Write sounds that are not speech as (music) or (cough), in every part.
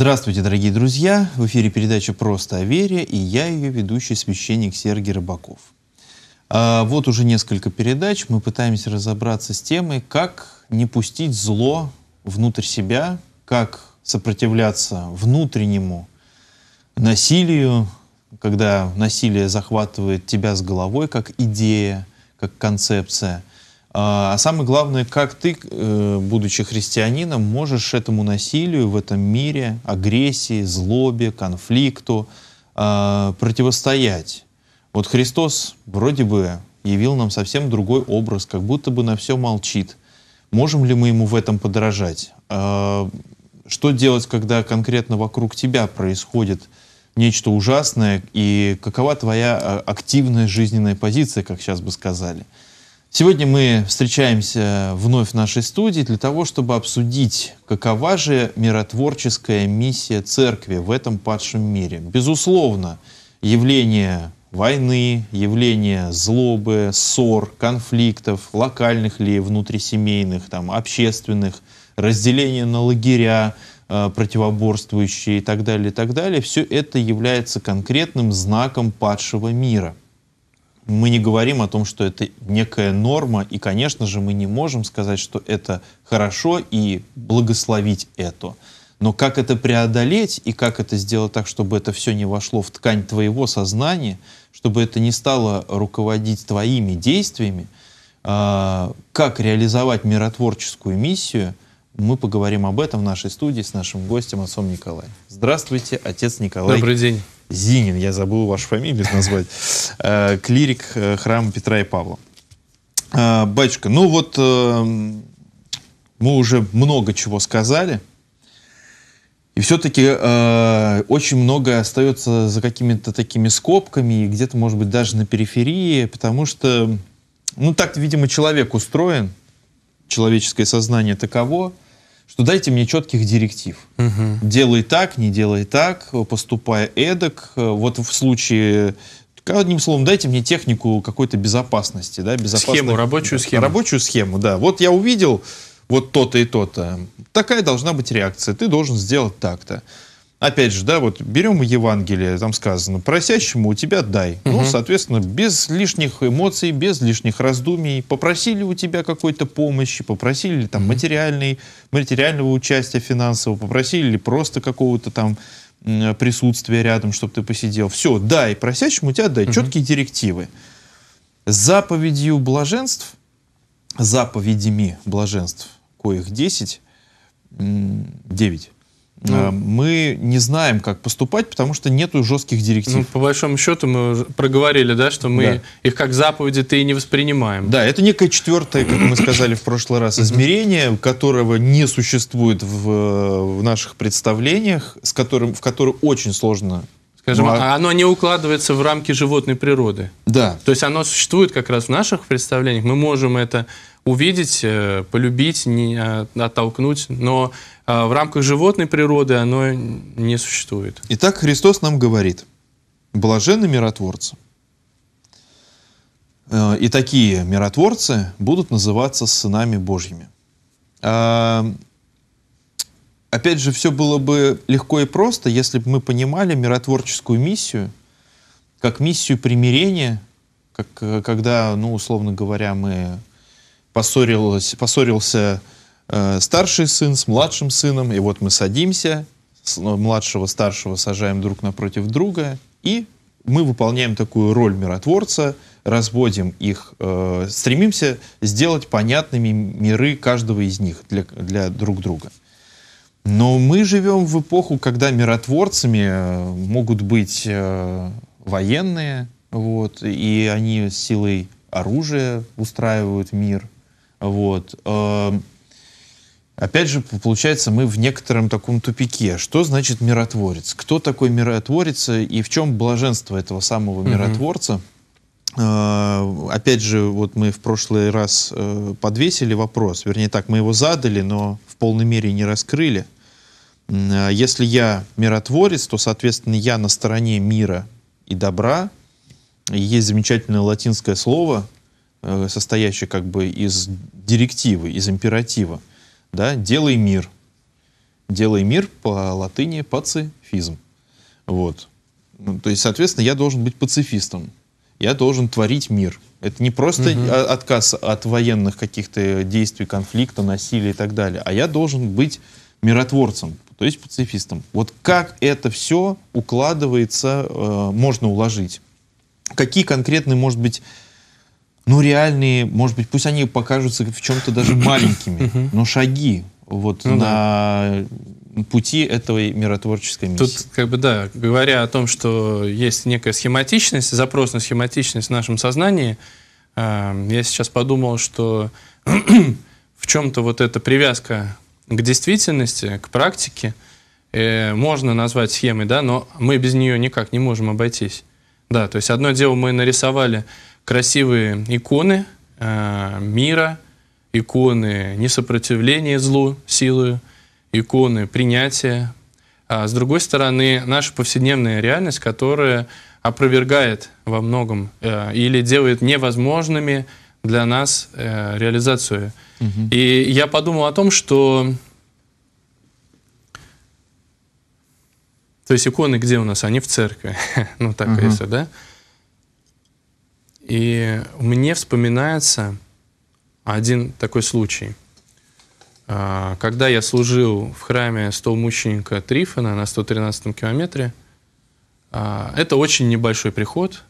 Здравствуйте, дорогие друзья! В эфире передача «Просто о вере» и я ее ведущий священник Сергей Рыбаков. А, вот уже несколько передач мы пытаемся разобраться с темой, как не пустить зло внутрь себя, как сопротивляться внутреннему насилию, когда насилие захватывает тебя с головой как идея, как концепция – а, а самое главное, как ты, э, будучи христианином, можешь этому насилию в этом мире, агрессии, злобе, конфликту а, противостоять. Вот Христос вроде бы явил нам совсем другой образ, как будто бы на все молчит. Можем ли мы ему в этом подражать? А, что делать, когда конкретно вокруг тебя происходит нечто ужасное, и какова твоя активная жизненная позиция, как сейчас бы сказали? Сегодня мы встречаемся вновь в нашей студии для того, чтобы обсудить, какова же миротворческая миссия церкви в этом падшем мире. Безусловно, явление войны, явление злобы, ссор, конфликтов, локальных ли, внутрисемейных, там, общественных, разделение на лагеря, э, противоборствующие и так далее, и так далее, все это является конкретным знаком падшего мира – мы не говорим о том, что это некая норма, и, конечно же, мы не можем сказать, что это хорошо и благословить это. Но как это преодолеть и как это сделать так, чтобы это все не вошло в ткань твоего сознания, чтобы это не стало руководить твоими действиями, а, как реализовать миротворческую миссию, мы поговорим об этом в нашей студии с нашим гостем отцом Николаем. Здравствуйте, отец Николай. Добрый день. Зинин, я забыл вашу фамилию назвать, э, клирик э, храма Петра и Павла. Э, батюшка, ну вот мы уже много чего сказали, и все-таки очень много остается за какими-то такими скобками, и где-то, может быть, даже на периферии, потому что, ну, так, видимо, человек устроен, человеческое сознание таково, что дайте мне четких директив. Угу. Делай так, не делай так, Поступай, эдак. Вот в случае Одним словом, дайте мне технику какой-то безопасности. Да, схему, рабочую да, схему. Рабочую схему, да. Вот я увидел вот то-то и то-то. Такая должна быть реакция. Ты должен сделать так-то опять же, да, вот берем Евангелие, там сказано, просящему у тебя дай. Угу. Ну, соответственно, без лишних эмоций, без лишних раздумий. Попросили у тебя какой-то помощи, попросили там угу. материальной, материального участия финансового, попросили просто какого-то там присутствия рядом, чтобы ты посидел. Все, дай, просящему у тебя дай. Угу. Четкие директивы. Заповедью блаженств, заповедями блаженств, коих 10, 9 ну, э, мы не знаем, как поступать, потому что нету жестких ну, директив. Ну, по большому счету мы проговорили, да, что мы да. их как заповеди-то и не воспринимаем. Да, это некое четвертое, как мы сказали в прошлый раз, измерение, которого не существует в, э, в наших представлениях, с которым, в которое очень сложно Скажем, ну, а... оно не укладывается в рамки животной природы. Да. То есть оно существует как раз в наших представлениях. Мы можем это увидеть, э, полюбить, не а, оттолкнуть, но а в рамках животной природы оно не существует. Итак, Христос нам говорит, блаженны миротворцы. Э, и такие миротворцы будут называться сынами Божьими. А, опять же, все было бы легко и просто, если бы мы понимали миротворческую миссию как миссию примирения, как, э, когда, ну, условно говоря, мы поссорилось, поссорился, поссорился Э, старший сын с младшим сыном, и вот мы садимся, ну, младшего старшего сажаем друг напротив друга, и мы выполняем такую роль миротворца, разводим их, э, стремимся сделать понятными миры каждого из них для, для друг друга. Но мы живем в эпоху, когда миротворцами э, могут быть э, военные, вот, и они с силой оружия устраивают мир, вот. Эм, опять же, получается, мы в некотором таком тупике. Что значит миротворец? Кто такой миротворец и в чем блаженство этого самого миротворца? Угу. Опять же, вот мы в прошлый раз э, подвесили вопрос, вернее так, мы его задали, но в полной мере не раскрыли. А если я миротворец, то, соответственно, я на стороне мира и добра. Есть замечательное латинское слово, э, состоящее как бы из директивы, из императива да, «делай мир». «Делай мир» по латыни «пацифизм». Вот. Ну, то есть, соответственно, я должен быть пацифистом. Я должен творить мир. Это не просто угу. отказ от военных каких-то действий, конфликта, насилия и так далее, а я должен быть миротворцем, то есть пацифистом. Вот как это все укладывается, э, можно уложить? Какие конкретные, может быть, ну, реальные, может быть, пусть они покажутся в чем-то даже (clears throat) маленькими, но шаги вот ну, на да. пути этого миротворческой миссии. Тут, как бы, да, говоря о том, что есть некая схематичность, запрос на схематичность в нашем сознании, э, я сейчас подумал, что (clears throat) в чем-то вот эта привязка к действительности, к практике, э, можно назвать схемой, да, но мы без нее никак не можем обойтись. Да, то есть одно дело мы нарисовали красивые иконы э, мира, иконы несопротивления злу, силы, иконы принятия. А с другой стороны, наша повседневная реальность, которая опровергает во многом э, или делает невозможными для нас э, реализацию. Угу. И я подумал о том, что... То есть иконы где у нас? Они в церкви. (laughs) ну так, угу. если, да? И мне вспоминается один такой случай. А, когда я служил в храме столмученика Трифона на 113-м километре, а, это очень небольшой приход.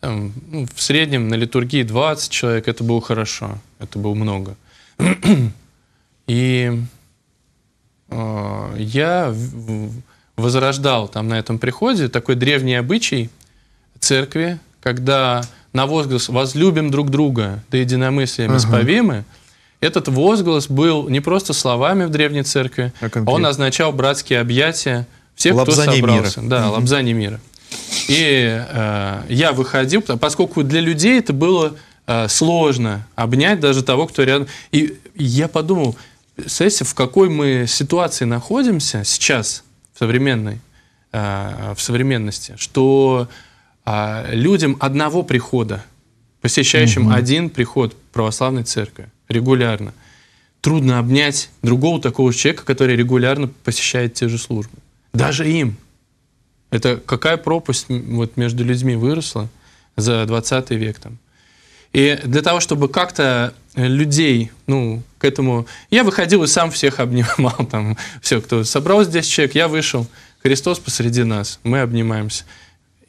Там, ну, в среднем на литургии 20 человек, это было хорошо, это было много. И э, я возрождал там на этом приходе такой древний обычай церкви, когда на возглас «возлюбим друг друга, да единомыслием исповимы», uh -huh. Этот возглас был не просто словами в Древней Церкви, а он означал братские объятия всех, лапзание кто собрался. Мира. Да, угу. лапзание мира. И э, я выходил, поскольку для людей это было э, сложно обнять даже того, кто рядом. И я подумал, представляете, в какой мы ситуации находимся сейчас, в современной, э, в современности, что а, людям одного прихода, посещающим угу. один приход православной церкви регулярно, трудно обнять другого такого человека, который регулярно посещает те же службы. Даже им. Это какая пропасть вот между людьми выросла за 20 век там. И для того, чтобы как-то людей, ну, к этому... Я выходил и сам всех обнимал, (laughs) там, все, кто собрал здесь человек, я вышел. Христос посреди нас, мы обнимаемся.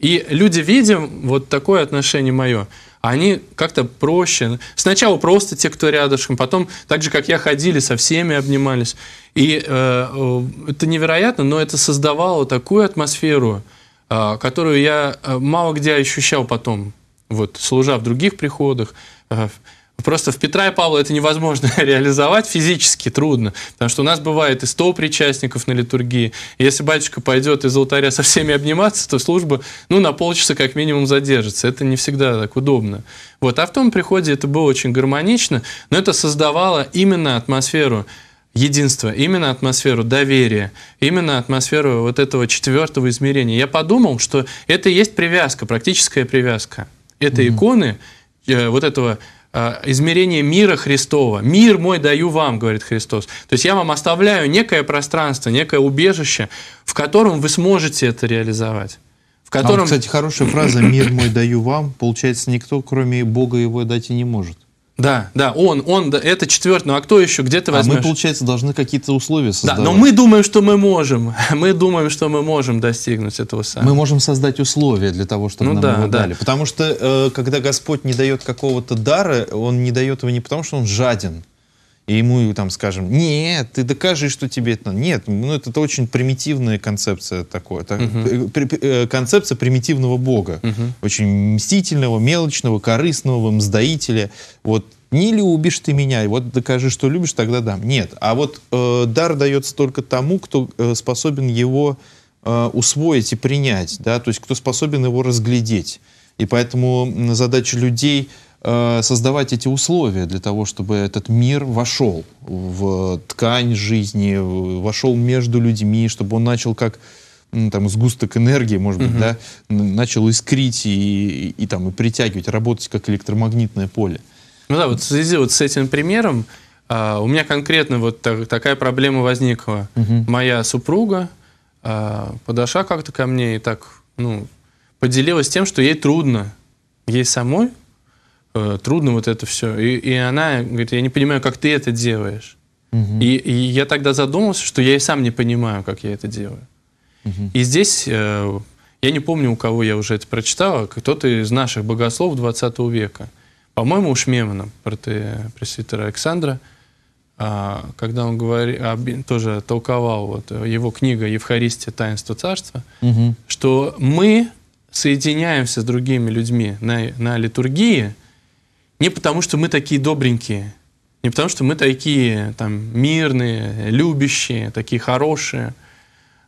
И люди, видим вот такое отношение мое, они как-то проще. Сначала просто те, кто рядышком, потом так же, как я, ходили, со всеми обнимались. И э, э это невероятно, но это создавало такую атмосферу, э, которую я э, мало где ощущал потом, вот, служа в других приходах. Э, Просто в Петра и Павла это невозможно (laughs) реализовать физически, трудно, потому что у нас бывает и 100 причастников на литургии. если батюшка пойдет из алтаря со всеми обниматься, то служба ну, на полчаса как минимум задержится. Это не всегда так удобно. Вот. А в том приходе это было очень гармонично, но это создавало именно атмосферу единства, именно атмосферу доверия, именно атмосферу вот этого четвертого измерения. Я подумал, что это и есть привязка, практическая привязка. Это mm-hmm. иконы э, вот этого Э, измерение мира Христова. «Мир мой даю вам», говорит Христос. То есть я вам оставляю некое пространство, некое убежище, в котором вы сможете это реализовать. В котором... А вот, кстати, хорошая фраза «мир мой даю вам», получается, никто, кроме Бога, его дать и не может. Да, да, он, он, да, это четвертый, ну а кто еще, где ты возьмешь? А мы, получается, должны какие-то условия создавать. Да, но мы думаем, что мы можем, (laughs) мы думаем, что мы можем достигнуть этого сами. Мы можем создать условия для того, чтобы ну, нам да, его да. дали. Потому что, э, когда Господь не дает какого-то дара, Он не дает его не потому, что Он жаден, и ему там скажем, нет, ты докажи, что тебе это Нет, ну это, это очень примитивная концепция такой. Это угу. при, при, э, концепция примитивного бога. Угу. Очень мстительного, мелочного, корыстного, мздоителя. Вот не любишь ты меня, вот докажи, что любишь, тогда дам. Нет, а вот э, дар дается только тому, кто э, способен его э, усвоить и принять, да, то есть кто способен его разглядеть. И поэтому задача людей Э, создавать эти условия для того, чтобы этот мир вошел в ткань жизни, вошел между людьми, чтобы он начал как там сгусток энергии, может быть, угу. да, начал искрить и, и, и там и притягивать, работать как электромагнитное поле. Ну да, вот в связи вот с этим примером а, у меня конкретно вот так, такая проблема возникла. Угу. Моя супруга а, подошла как-то ко мне и так, ну, поделилась тем, что ей трудно, ей самой Э, трудно вот это все. И, и она говорит, я не понимаю, как ты это делаешь. Угу. И, и я тогда задумался, что я и сам не понимаю, как я это делаю. Угу. И здесь, э, я не помню, у кого я уже это прочитал, а кто-то из наших богослов 20 века, по-моему, у Шмемана, пресвитера Александра, э, когда он говорил, тоже толковал вот, его книга «Евхаристия. Таинство царства», угу. что мы соединяемся с другими людьми на, на литургии – не потому, что мы такие добренькие, не потому, что мы такие там мирные, любящие, такие хорошие,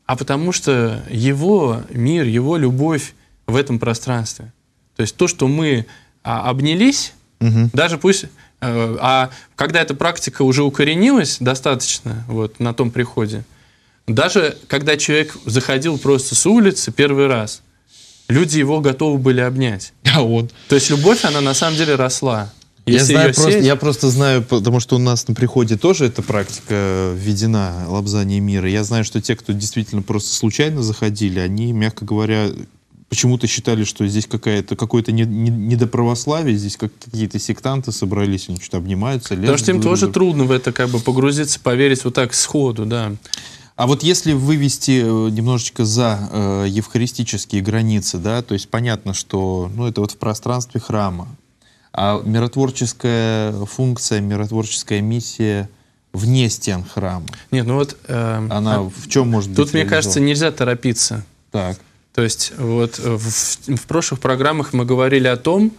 а потому что его мир, его любовь в этом пространстве. То есть то, что мы а, обнялись, угу. даже пусть, э, а когда эта практика уже укоренилась достаточно вот на том приходе, даже когда человек заходил просто с улицы первый раз – люди его готовы были обнять. (laughs) А он? То есть любовь, она на самом деле росла. я, знаю, просто, сесть... я просто знаю, потому что у нас на приходе тоже эта практика э, введена, лобзание мира. Я знаю, что те, кто действительно просто случайно заходили, они, мягко говоря, почему-то считали, что здесь какая-то какое-то не, не, недоправославие, здесь как какие-то сектанты собрались, они что-то обнимаются. Лезут, Потому что им тоже трудно в это как бы погрузиться, поверить вот так сходу, да. А вот если вывести э, немножечко за э, евхаристические границы, да, то есть понятно, что ну, это вот в пространстве храма, а миротворческая функция, миротворческая миссия вне стен храма. Нет, ну вот... Э, Она а, в чем может тут, быть? Тут, мне кажется, нельзя торопиться. Так. То есть вот в, в прошлых программах мы говорили о том,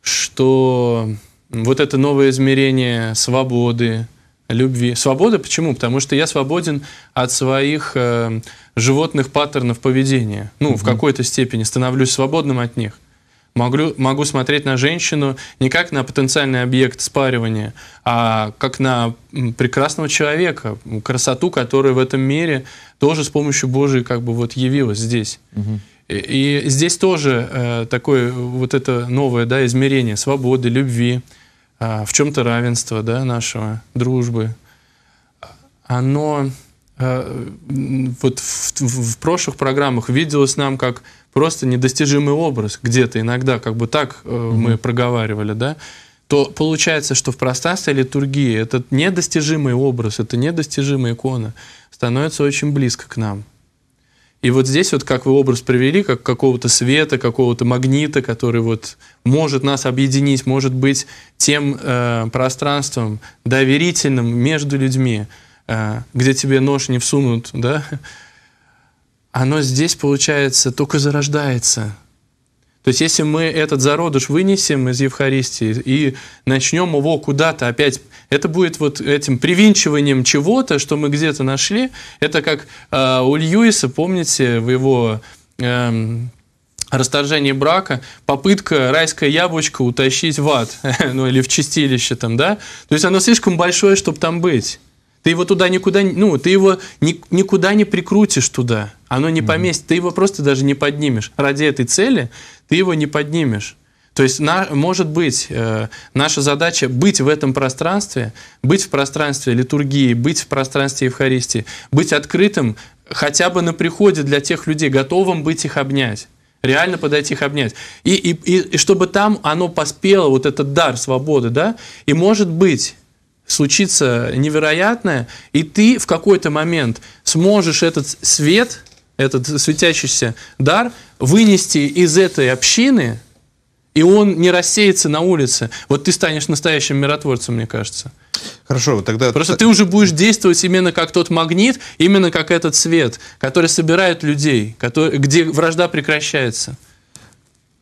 что вот это новое измерение свободы, любви. Свобода почему? Потому что я свободен от своих э, животных паттернов поведения. Ну, угу. в какой-то степени становлюсь свободным от них. Могу, могу смотреть на женщину не как на потенциальный объект спаривания, а как на прекрасного человека, красоту, которая в этом мире тоже с помощью Божией как бы вот явилась здесь. Угу. И, здесь тоже э, такое вот это новое да, измерение свободы, любви, а, в чем-то равенство да, нашего, дружбы, оно а, вот в, в, прошлых программах виделось нам как просто недостижимый образ где-то иногда, как бы так э, mm-hmm. мы проговаривали, да, то получается, что в пространстве литургии этот недостижимый образ, это недостижимая икона становится очень близко к нам. И вот здесь вот как вы образ привели, как какого-то света, какого-то магнита, который вот может нас объединить, может быть тем э, пространством доверительным между людьми, э, где тебе нож не всунут, да, оно здесь, получается, только зарождается. То есть если мы этот зародыш вынесем из Евхаристии и начнем его куда-то опять, это будет вот этим привинчиванием чего-то, что мы где-то нашли. Это как э, у Льюиса, помните, в его э, расторжении брака, попытка райское яблочко утащить в ад, (laughs) ну или в чистилище там, да? То есть оно слишком большое, чтобы там быть. Ты его туда никуда, ну, ты его ни, никуда не прикрутишь туда. Оно не поместит, ты его просто даже не поднимешь. Ради этой цели ты его не поднимешь. То есть, на, может быть, э, наша задача быть в этом пространстве, быть в пространстве литургии, быть в пространстве Евхаристии, быть открытым хотя бы на приходе для тех людей, готовым быть их обнять. Реально подойти их обнять. И, и, и, и чтобы там оно поспело, вот этот дар свободы, да, и может быть случится невероятное, и ты в какой-то момент сможешь этот свет этот светящийся дар, вынести из этой общины, и он не рассеется на улице. Вот ты станешь настоящим миротворцем, мне кажется. Хорошо, тогда... Просто ты уже будешь действовать именно как тот магнит, именно как этот свет, который собирает людей, который, где вражда прекращается.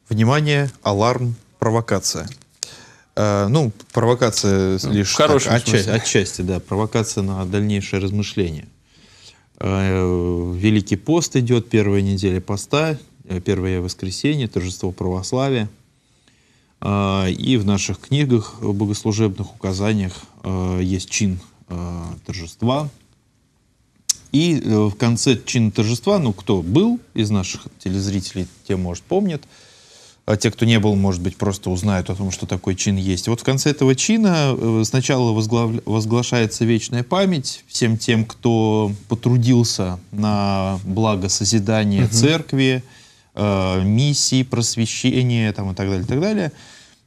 Внимание, аларм, провокация. Э, ну, провокация ну, лишь... В хорошем так, отчасти, отчасти, да. Провокация на дальнейшее размышление. Э, Великий пост идет, первая неделя поста, э, первое воскресенье, торжество православия. Э, И в наших книгах, богослужебных указаниях есть чин торжества. И в конце чин торжества, ну, кто был из наших телезрителей, те, может, помнят а те, кто не был, может быть, просто узнают о том, что такой чин есть. Вот в конце этого чина э, сначала возглав... возглашается вечная память всем тем, кто потрудился на благо созидания угу. церкви, э, миссии, просвещения там, и так далее, и так далее.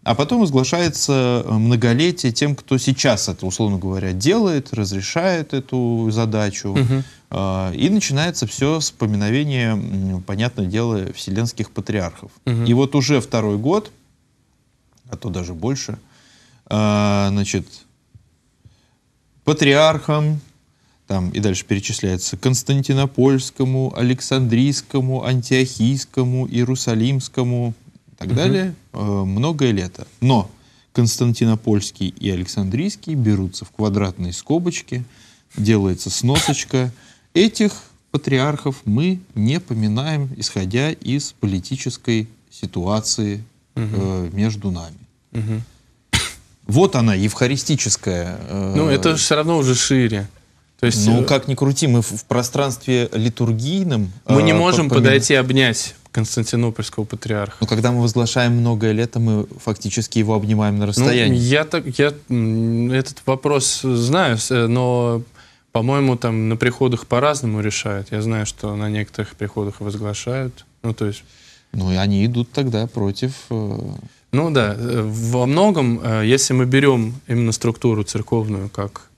А потом возглашается э, многолетие тем, кто сейчас это, условно говоря, делает, разрешает эту задачу. Угу а, и начинается все с поминовения, понятное дело, вселенских патриархов. Угу. И вот уже второй год, а то даже больше, а, значит, патриархам, там и дальше перечисляется Константинопольскому, Александрийскому, Антиохийскому, Иерусалимскому и так угу. далее, э, многое лето. Но Константинопольский и Александрийский берутся в квадратные скобочки, делается сносочка, Этих патриархов мы не поминаем, исходя из политической ситуации угу. э, между нами. Угу. Вот она, евхаристическая. Э, ну, это все равно уже шире. То есть, ну, э, как ни крути, мы в пространстве литургийном... Мы не э, можем помимо... подойти обнять Константинопольского патриарха. Но когда мы возглашаем многое лето, а мы фактически его обнимаем на ну, расстоянии. Ну, я так, я этот вопрос знаю, э, но по-моему, там на приходах по-разному решают. Я знаю, что на некоторых приходах возглашают. Ну, то есть... Ну, и они идут тогда против... Э, ну да, э, во многом, э, если мы берем именно структуру церковную как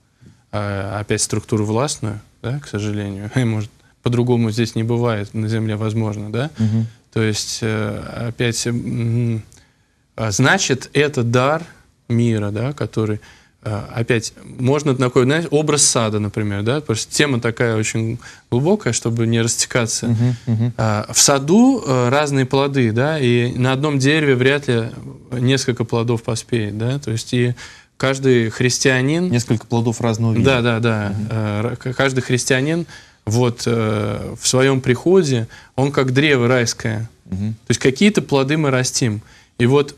опять структуру властную, да, к сожалению, (laughs) И может, по-другому здесь не бывает на земле, возможно, да, угу. то есть опять, а, значит, это дар мира, да, который а, опять, можно такой, знаешь, образ сада, например, да, потому что тема такая очень глубокая, чтобы не растекаться. Uh-huh, uh-huh. в саду э, разные плоды, да, и на одном дереве вряд ли несколько плодов поспеет, да, то есть и каждый христианин... Несколько плодов разного вида. Да, да, да. Uh-huh. Каждый христианин вот э, в своем приходе, он как древо райское. Uh-huh. То есть какие-то плоды мы растим. И вот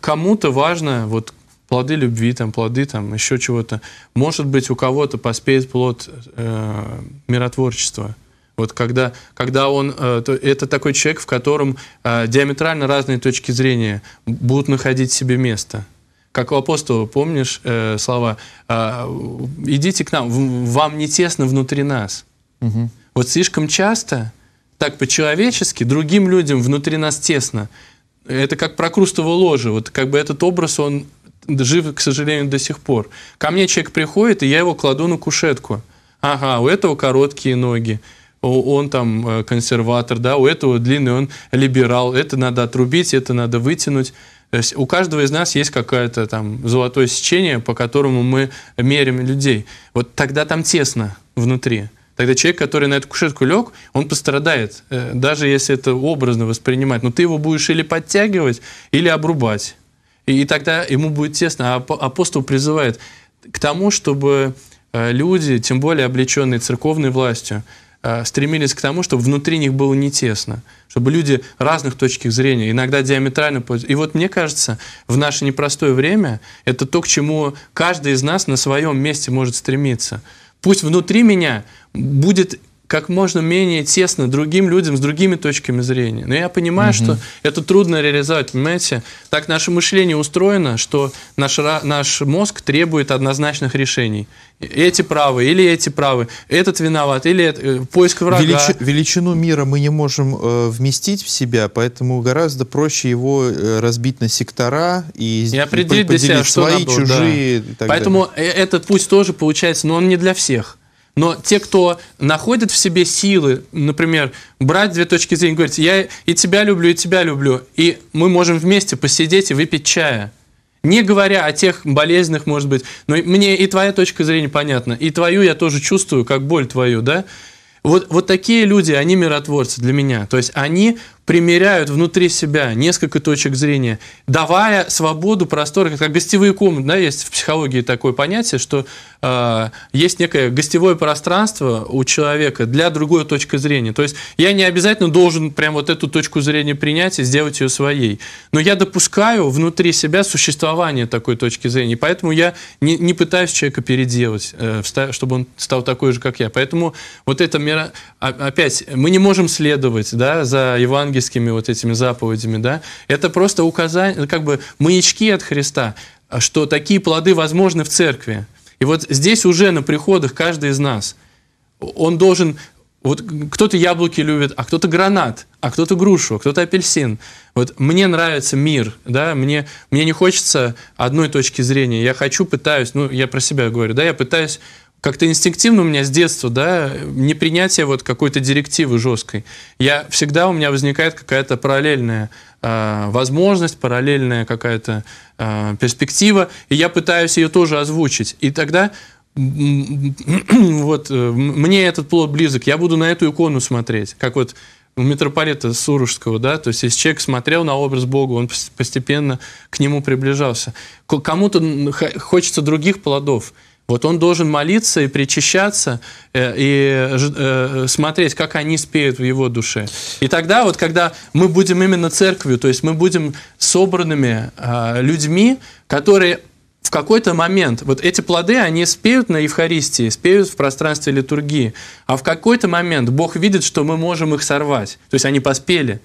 кому-то важно, вот плоды любви, там, плоды там, еще чего-то. Может быть, у кого-то поспеет плод э, миротворчества. Вот когда, когда он, э, это такой человек, в котором э, диаметрально разные точки зрения будут находить себе место. Как у апостола, помнишь э, слова, «А, идите к нам, вам не тесно внутри нас. Угу. Вот слишком часто, так по-человечески, другим людям внутри нас тесно. Это как прокрустово ложе. Вот как бы этот образ, он жив, к сожалению, до сих пор. Ко мне человек приходит, и я его кладу на кушетку. Ага, у этого короткие ноги, он там э, консерватор, да, у этого длинный, он либерал, это надо отрубить, это надо вытянуть. То есть у каждого из нас есть какое-то там золотое сечение, по которому мы мерим людей. Вот тогда там тесно внутри. Тогда человек, который на эту кушетку лег, он пострадает, э, даже если это образно воспринимать. Но ты его будешь или подтягивать, или обрубать. И тогда ему будет тесно. А апостол призывает к тому, чтобы э, люди, тем более облеченные церковной властью, э, стремились к тому, чтобы внутри них было не тесно, чтобы люди разных точек зрения, иногда диаметрально... И вот мне кажется, в наше непростое время это то, к чему каждый из нас на своем месте может стремиться. Пусть внутри меня будет как можно менее тесно другим людям с другими точками зрения. Но я понимаю, угу. что это трудно реализовать, понимаете? Так наше мышление устроено, что наш, наш мозг требует однозначных решений. Эти правы или эти правы, этот виноват или это, э, поиск врага. Велич, величину мира мы не можем э, вместить в себя, поэтому гораздо проще его э, разбить на сектора и, и определить для себя, свои, что надо, чужие. Да. поэтому далее. Э, этот путь тоже получается, но он не для всех. Но те, кто находит в себе силы, например, брать две точки зрения, говорить, я и тебя люблю, и тебя люблю, и мы можем вместе посидеть и выпить чая. Не говоря о тех болезненных, может быть, но мне и твоя точка зрения понятна, и твою я тоже чувствую, как боль твою, да? Вот, вот такие люди, они миротворцы для меня. То есть они примеряют внутри себя несколько точек зрения, давая свободу, простор, как гостевые комнаты, да, есть в психологии такое понятие, что э, есть некое гостевое пространство у человека для другой точки зрения. То есть я не обязательно должен прям вот эту точку зрения принять и сделать ее своей, но я допускаю внутри себя существование такой точки зрения, и поэтому я не, не пытаюсь человека переделать, э, чтобы он стал такой же, как я. Поэтому вот это, а, опять, мы не можем следовать да, за Евангелием, евангельскими вот этими заповедями, да, это просто указание, ну, как бы маячки от Христа, а, что такие плоды возможны в церкви. И вот здесь уже на приходах каждый из нас, он должен вот кто-то яблоки любит, а кто-то гранат, а кто-то грушу, а кто-то апельсин. Вот мне нравится мир, да, мне, мне не хочется одной точки зрения. Я хочу, пытаюсь, ну, я про себя говорю, да, я пытаюсь как-то инстинктивно у меня с детства, да, непринятие вот какой-то директивы жесткой. Я всегда у меня возникает какая-то параллельная э, возможность, параллельная какая-то э, перспектива, и я пытаюсь ее тоже озвучить. И тогда вот э, мне этот плод близок, я буду на эту икону смотреть, как вот у митрополита Сурушского, да, то есть если человек смотрел на образ Бога, он постепенно к нему приближался. Кому-то хочется других плодов – вот он должен молиться и причащаться, э, и э, смотреть, как они спеют в его душе. И тогда вот, когда мы будем именно церковью, то есть мы будем собранными а, людьми, которые в какой-то момент, вот эти плоды, они спеют на Евхаристии, спеют в пространстве литургии, а в какой-то момент Бог видит, что мы можем их сорвать, то есть они поспели.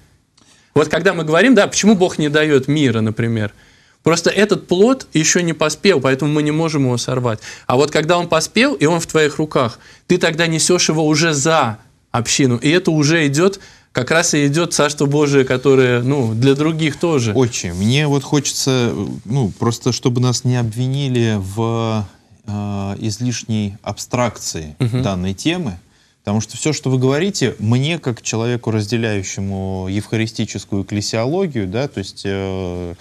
Вот когда мы говорим, да, почему Бог не дает мира, например – Просто этот плод еще не поспел, поэтому мы не можем его сорвать. А вот когда он поспел, и он в твоих руках, ты тогда несешь его уже за общину. И это уже идет как раз и идет Царство Божие, которое ну, для других тоже. Очень. мне вот хочется, ну, просто чтобы нас не обвинили в э, излишней абстракции угу. данной темы, потому что все, что вы говорите, мне, как человеку, разделяющему евхаристическую эклесиологию, да, то есть... Э,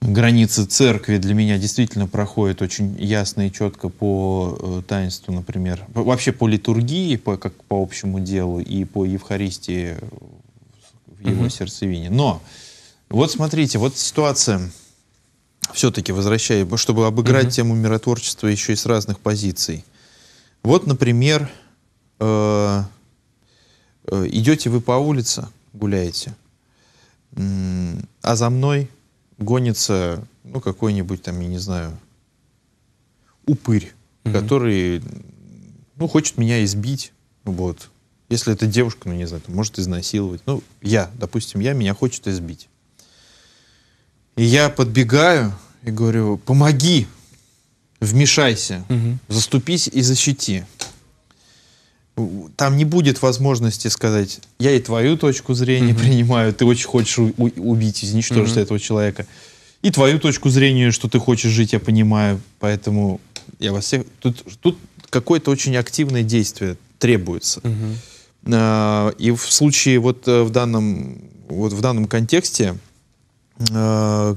границы церкви для меня действительно проходят очень ясно и четко по э, таинству, например, вообще по литургии, по, как по общему делу, и по Евхаристии в его угу. сердцевине. Но вот смотрите, вот ситуация, все-таки возвращая, чтобы обыграть угу. тему миротворчества еще и с разных позиций. Вот, например, э, э идете вы по улице, гуляете, а за мной гонится, ну, какой-нибудь там, я не знаю, упырь, угу. который, ну, хочет меня избить, вот. Если это девушка, ну, не знаю, может изнасиловать. Ну, я, допустим, я, меня хочет избить. И я подбегаю и говорю, помоги, вмешайся, угу. заступись и защити там не будет возможности сказать, я и твою точку зрения mm-hmm. принимаю, ты очень хочешь убить, изничтожить mm-hmm. этого человека. И твою точку зрения, что ты хочешь жить, я понимаю, поэтому я вас всех... Тут, тут какое-то очень активное действие требуется. Mm-hmm. А, и в случае вот э, в данном, вот в данном контексте а,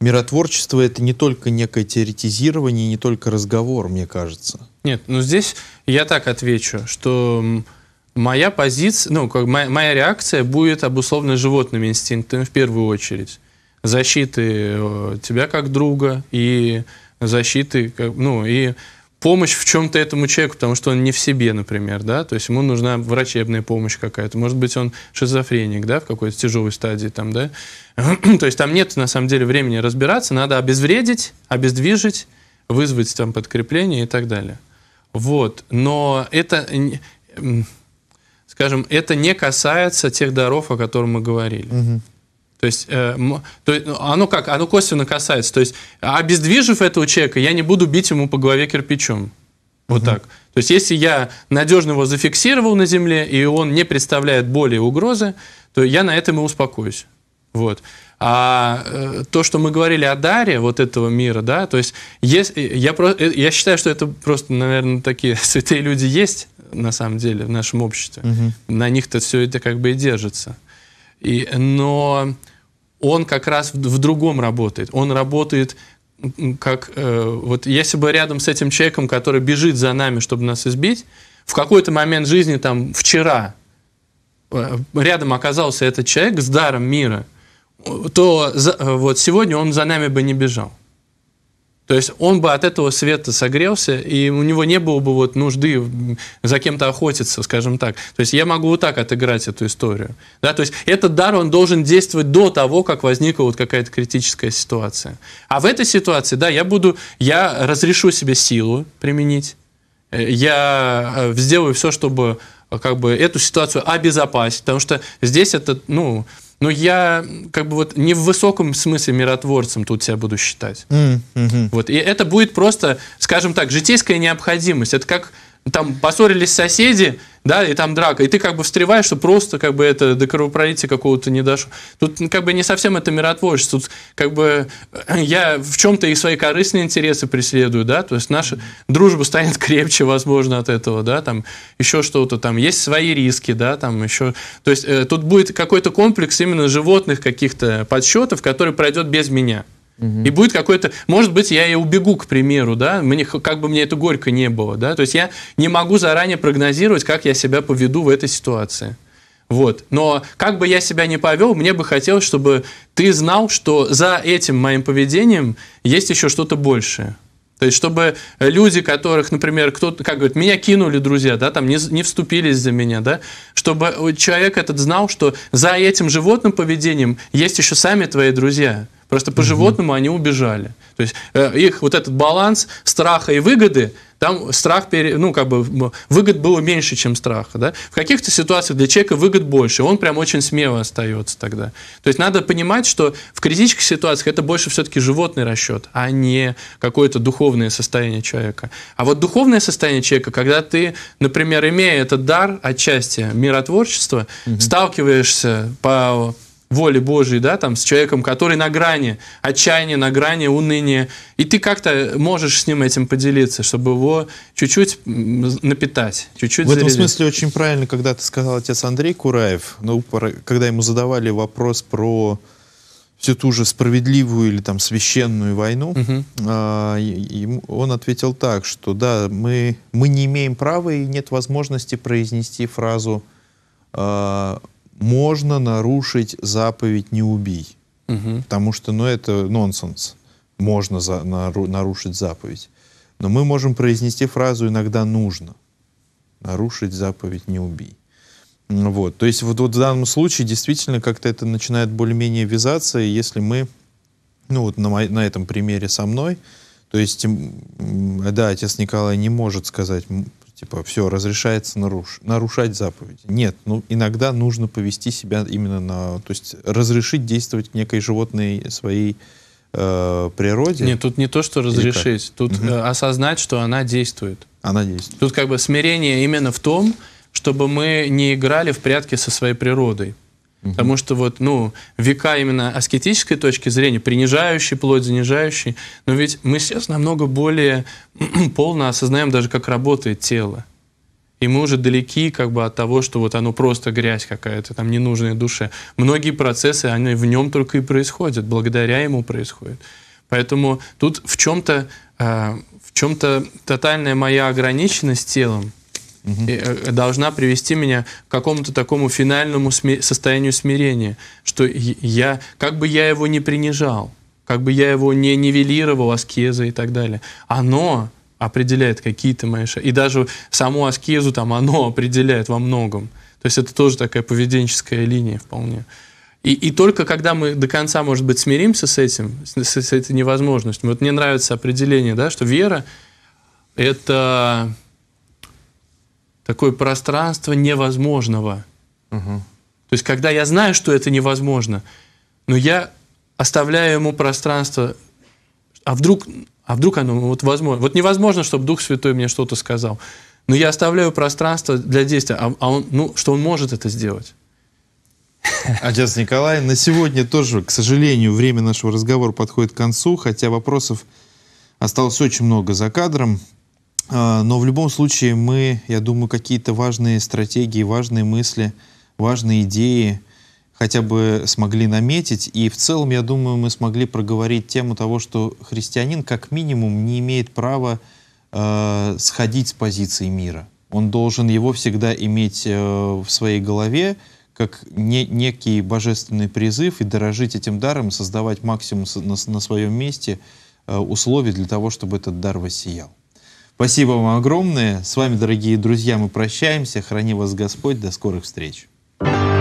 миротворчество — это не только некое теоретизирование, не только разговор, мне кажется. Нет, ну здесь я так отвечу, что моя позиция, ну, как моя, моя реакция будет обусловлена животными инстинктами в первую очередь. Защиты э, тебя как друга и защиты, ну, и помощь в чем-то этому человеку, потому что он не в себе, например, да, то есть ему нужна врачебная помощь какая-то, может быть, он шизофреник, да, в какой-то тяжелой стадии там, да, (clears throat) то есть там нет, на самом деле, времени разбираться, надо обезвредить, обездвижить, вызвать там подкрепление и так далее. Вот, но это, скажем, это не касается тех даров, о которых мы говорили. Угу. То есть, э, то, ну, оно как, оно косвенно касается. То есть, обездвижив этого человека, я не буду бить ему по голове кирпичом. Вот угу. так. То есть, если я надежно его зафиксировал на земле, и он не представляет более угрозы, то я на этом и успокоюсь. Вот. А э, то, что мы говорили о даре вот этого мира, да, то есть есть, я, э, я считаю, что это просто, наверное, такие (laughs) святые люди есть на самом деле в нашем обществе. Угу. На них-то все это как бы и держится. И, но он как раз в, в другом работает. Он работает как э, вот если бы рядом с этим человеком, который бежит за нами, чтобы нас избить, в какой-то момент жизни там вчера э, рядом оказался этот человек с даром мира, то за, вот сегодня он за нами бы не бежал. То есть он бы от этого света согрелся, и у него не было бы вот нужды за кем-то охотиться, скажем так. То есть я могу вот так отыграть эту историю. Да? То есть этот дар, он должен действовать до того, как возникла вот какая-то критическая ситуация. А в этой ситуации, да, я буду, я разрешу себе силу применить, я э, сделаю все, чтобы э, как бы эту ситуацию обезопасить, потому что здесь это, ну, но я как бы вот не в высоком смысле миротворцем тут себя буду считать. Mm-hmm. Вот, и это будет просто, скажем так, житейская необходимость. Это как там поссорились соседи, да, и там драка, и ты как бы встреваешь, что просто как бы это до кровопролития какого-то не дошло. Тут как бы не совсем это миротворчество, тут как бы э, я в чем-то и свои корыстные интересы преследую, да, то есть наша дружба станет крепче, возможно, от этого, да, там еще что-то, там есть свои риски, да, там еще, то есть э, тут будет какой-то комплекс именно животных каких-то подсчетов, который пройдет без меня. И будет какой-то, может быть, я и убегу, к примеру, да, мне, как бы мне это горько не было, да, то есть я не могу заранее прогнозировать, как я себя поведу в этой ситуации. Вот. Но как бы я себя не повел, мне бы хотелось, чтобы ты знал, что за этим моим поведением есть еще что-то большее. То есть, чтобы люди, которых, например, кто-то, как говорит, меня кинули друзья, да, там не, не вступились за меня, да, чтобы э, человек этот знал, что за этим животным поведением есть еще сами твои друзья. Просто по животному они убежали. То есть э, их вот этот баланс страха и выгоды, там страх, пере, ну, как бы, выгод было меньше, чем страха, да? В каких-то ситуациях для человека выгод больше, он прям очень смело остается тогда. То есть надо понимать, что в критических ситуациях это больше все-таки животный расчет, а не какое-то духовное состояние человека. А вот духовное состояние человека, когда ты, например, имея этот дар отчасти миротворчества, угу. сталкиваешься по воли Божьей, да, там, с человеком, который на грани отчаяния, на грани уныния, и ты как-то можешь с ним этим поделиться, чтобы его чуть-чуть напитать, чуть-чуть В этом смысле очень правильно, когда ты сказал отец Андрей Кураев, ну, когда ему задавали вопрос про всю ту же справедливую или там священную войну, угу. а, он ответил так, что да, мы, мы не имеем права и нет возможности произнести фразу а, можно нарушить заповедь «не убий», угу. потому что, ну, это нонсенс. Можно за, нару, нарушить заповедь. Но мы можем произнести фразу «иногда нужно» нарушить заповедь «не убий». Ну вот. То есть вот, вот в данном случае действительно как-то это начинает более-менее вязаться, если мы, ну вот на, на этом примере со мной, то есть, да, отец Николай не может сказать типа, все, разрешается наруш... нарушать заповеди. Нет, ну, иногда нужно повести себя именно на... То есть разрешить действовать некой животной своей э, природе. Нет, тут не то, что разрешить, тут угу. осознать, что она действует. Она действует. Тут как бы смирение именно в том, чтобы мы не играли в прятки со своей природой. Угу. Потому что вот, ну, века именно аскетической точки зрения, принижающий плоть, занижающий, но ведь мы сейчас намного более (clears throat) полно осознаем даже, как работает тело. И мы уже далеки как бы от того, что вот оно просто грязь какая-то, там ненужная душе. Многие процессы, они в нем только и происходят, благодаря ему происходят. Поэтому тут в чем-то э, а, в чем-то тотальная моя ограниченность телом, угу. должна привести меня к какому-то такому финальному сми состоянию смирения, что я, как бы я его не принижал, как бы я его не нивелировал аскеза и так далее, оно определяет какие-то мои шаги. И даже саму аскезу там оно определяет во многом. То есть это тоже такая поведенческая линия вполне. И, и только когда мы до конца, может быть, смиримся с этим, с, с этой невозможностью. Вот мне нравится определение, да, что вера — это такое пространство невозможного. Угу. То есть, когда я знаю, что это невозможно, но я оставляю ему пространство, а вдруг, а вдруг оно вот возможно. Вот невозможно, чтобы Дух Святой мне что-то сказал. Но я оставляю пространство для действия, а, а он, ну, что он может это сделать. Отец Николай, на сегодня тоже, к сожалению, время нашего разговора подходит к концу, хотя вопросов осталось очень много за кадром. А, но в любом случае мы, я думаю, какие-то важные стратегии, важные мысли, важные идеи хотя бы смогли наметить. И в целом, я думаю, мы смогли проговорить тему того, что христианин как минимум не имеет права э, сходить с позиции мира. Он должен его всегда иметь э, в своей голове как не, некий божественный призыв и дорожить этим даром, создавать максимум на, на своем месте э, условий для того, чтобы этот дар воссиял. Спасибо вам огромное. С вами, дорогие друзья, мы прощаемся. Храни вас Господь. До скорых встреч. thank you